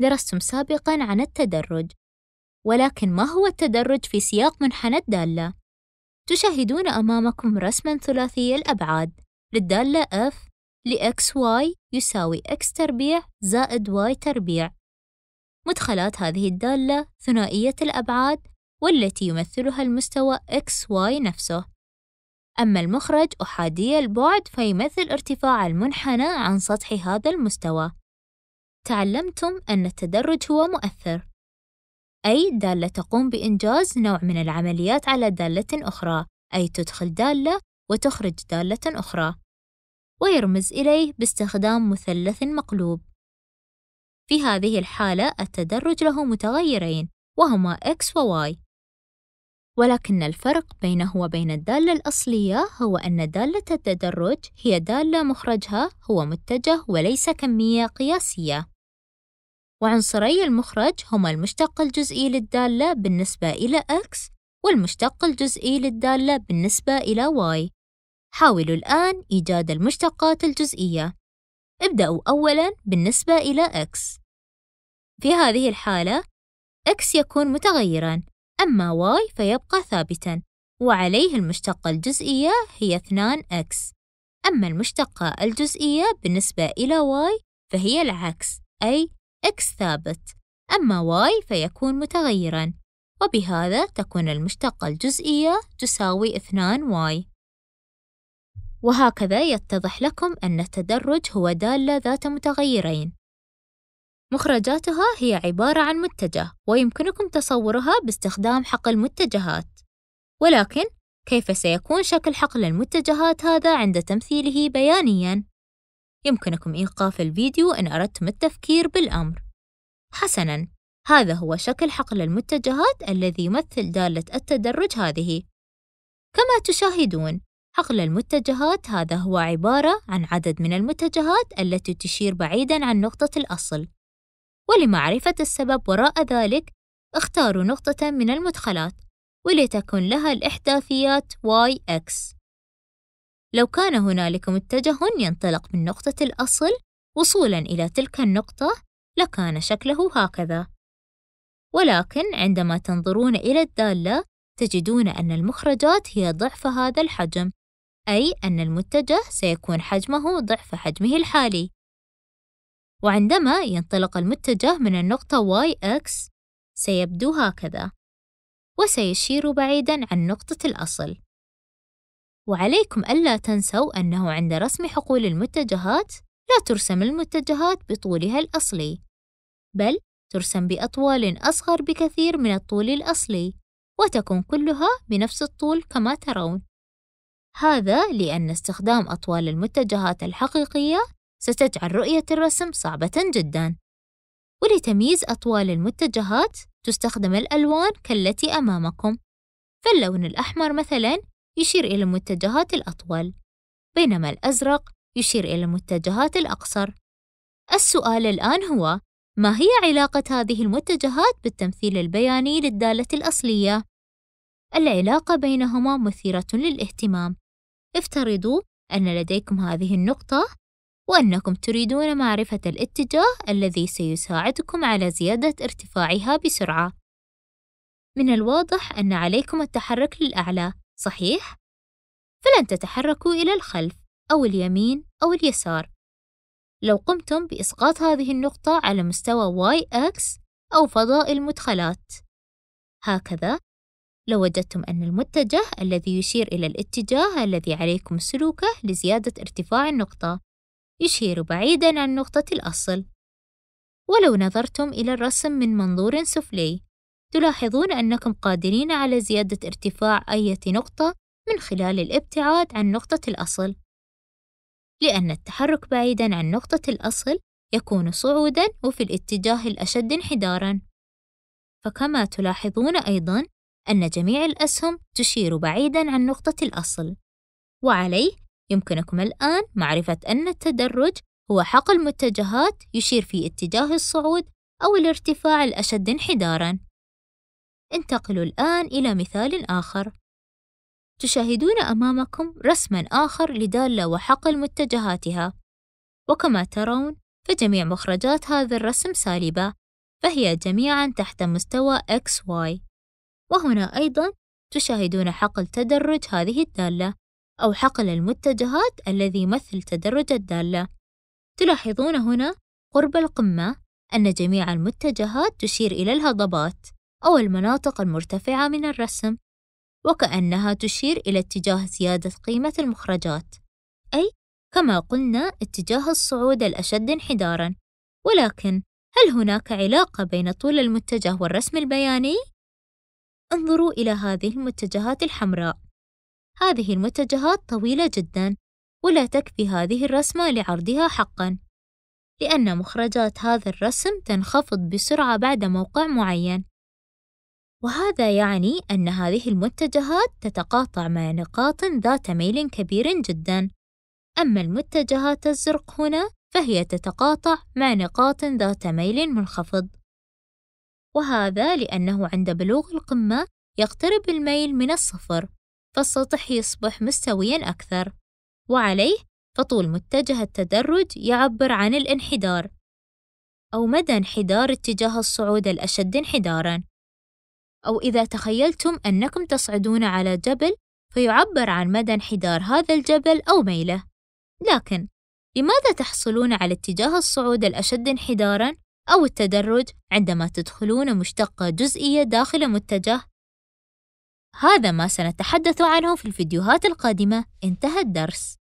درستم سابقًا عن التدرج، ولكن ما هو التدرج في سياق منحنى الدالة؟ تشاهدون أمامكم رسمًا ثلاثي الأبعاد للدالة f لـ XY يساوي x تربيع زائد y تربيع. مدخلات هذه الدالة ثنائية الأبعاد والتي يمثلها المستوى XY نفسه. أما المخرج أحادي البعد فيمثل ارتفاع المنحنى عن سطح هذا المستوى. تعلمتم أن التدرج هو مؤثر أي دالة تقوم بإنجاز نوع من العمليات على دالة أخرى أي تدخل دالة وتخرج دالة أخرى ويرمز إليه باستخدام مثلث مقلوب في هذه الحالة التدرج له متغيرين وهما x و y ولكن الفرق بينه وبين الدالة الأصلية هو أن دالة التدرج هي دالة مخرجها هو متجه وليس كمية قياسية وعنصري المخرج هما المشتق الجزئي للدالة بالنسبة إلى x والمشتق الجزئي للدالة بالنسبة إلى y حاولوا الآن إيجاد المشتقات الجزئية ابدأوا أولاً بالنسبة إلى x في هذه الحالة x يكون متغيراً أما y فيبقى ثابتاً وعليه المشتقة الجزئية هي 2x أما المشتقة الجزئية بالنسبة إلى y فهي العكس أي x ثابت أما y فيكون متغيرًا وبهذا تكون المشتقة الجزئية تساوي 2y وهكذا يتضح لكم أن التدرج هو دالة ذات متغيرين مخرجاتها هي عبارة عن متجه ويمكنكم تصورها باستخدام حقل متجهات ولكن كيف سيكون شكل حقل المتجهات هذا عند تمثيله بيانياً؟ يمكنكم إيقاف الفيديو إن أردتم التفكير بالأمر. حسناً، هذا هو شكل حقل المتجهات الذي يمثل دالة التدرج هذه. كما تشاهدون، حقل المتجهات هذا هو عبارة عن عدد من المتجهات التي تشير بعيداً عن نقطة الأصل. ولمعرفة السبب وراء ذلك، اختاروا نقطة من المدخلات ولتكن لها الإحداثيات y x لو كان هنالك متجه ينطلق من نقطة الأصل وصولا إلى تلك النقطة لكان شكله هكذا ولكن عندما تنظرون إلى الدالة تجدون أن المخرجات هي ضعف هذا الحجم أي أن المتجه سيكون حجمه ضعف حجمه الحالي وعندما ينطلق المتجه من النقطة y-x سيبدو هكذا وسيشير بعيدًا عن نقطة الأصل وعليكم ألا تنسوا أنه عند رسم حقول المتجهات لا ترسم المتجهات بطولها الأصلي بل ترسم بأطوال أصغر بكثير من الطول الأصلي وتكون كلها بنفس الطول كما ترون هذا لأن استخدام أطوال المتجهات الحقيقية ستجعل رؤية الرسم صعبة جداً ولتمييز أطوال المتجهات تستخدم الألوان كالتي أمامكم فاللون الأحمر مثلاً يشير إلى المتجهات الأطول بينما الأزرق يشير إلى المتجهات الأقصر السؤال الآن هو ما هي علاقة هذه المتجهات بالتمثيل البياني للدالة الأصلية؟ العلاقة بينهما مثيرة للاهتمام افترضوا أن لديكم هذه النقطة وأنكم تريدون معرفة الاتجاه الذي سيساعدكم على زيادة ارتفاعها بسرعة. من الواضح أن عليكم التحرك للأعلى صحيح؟ فلن تتحركوا إلى الخلف أو اليمين أو اليسار لو قمتم بإسقاط هذه النقطة على مستوى y أكس أو فضاء المدخلات هكذا لو وجدتم أن المتجه الذي يشير إلى الاتجاه الذي عليكم سلوكه لزيادة ارتفاع النقطة يشير بعيدًا عن نقطة الأصل، ولو نظرتم إلى الرسم من منظور سفلي تلاحظون أنكم قادرين على زيادة ارتفاع أي نقطة من خلال الابتعاد عن نقطة الأصل لأن التحرك بعيدًا عن نقطة الأصل يكون صعودًا وفي الاتجاه الأشد انحدارًا فكما تلاحظون أيضًا أن جميع الأسهم تشير بعيدًا عن نقطة الأصل وعليه يمكنكم الآن معرفة أن التدرج هو حقل متجهات يشير في اتجاه الصعود أو الارتفاع الأشد انحدارًا انتقلوا الآن إلى مثال آخر تشاهدون أمامكم رسمًا آخر لدالة وحقل متجهاتها، وكما ترون فجميع مخرجات هذا الرسم سالبة، فهي جميعًا تحت مستوى XY، وهنا أيضًا تشاهدون حقل تدرج هذه الدالة، أو حقل المتجهات الذي يمثل تدرج الدالة. تلاحظون هنا قرب القمة أن جميع المتجهات تشير إلى الهضبات. أو المناطق المرتفعة من الرسم وكأنها تشير إلى اتجاه زيادة قيمة المخرجات أي كما قلنا اتجاه الصعود الأشد انحدارًا ولكن هل هناك علاقة بين طول المتجه والرسم البياني؟ انظروا إلى هذه المتجهات الحمراء هذه المتجهات طويلة جدًا ولا تكفي هذه الرسمة لعرضها حقًا لأن مخرجات هذا الرسم تنخفض بسرعة بعد موقع معين وهذا يعني أن هذه المتجهات تتقاطع مع نقاط ذات ميل كبير جدًا، أما المتجهات الزرق هنا فهي تتقاطع مع نقاط ذات ميل منخفض، وهذا لأنه عند بلوغ القمة يقترب الميل من الصفر، فالسطح يصبح مستويًا أكثر، وعليه فطول متجه التدرج يعبر عن الانحدار، أو مدى انحدار اتجاه الصعود الأشد انحدارًا. أو إذا تخيلتم أنكم تصعدون على جبل فيعبر عن مدى انحدار هذا الجبل أو ميله لكن لماذا تحصلون على اتجاه الصعود الأشد انحدارًا أو التدرج عندما تدخلون مشتقة جزئية داخل متجه؟ هذا ما سنتحدث عنه في الفيديوهات القادمة انتهى الدرس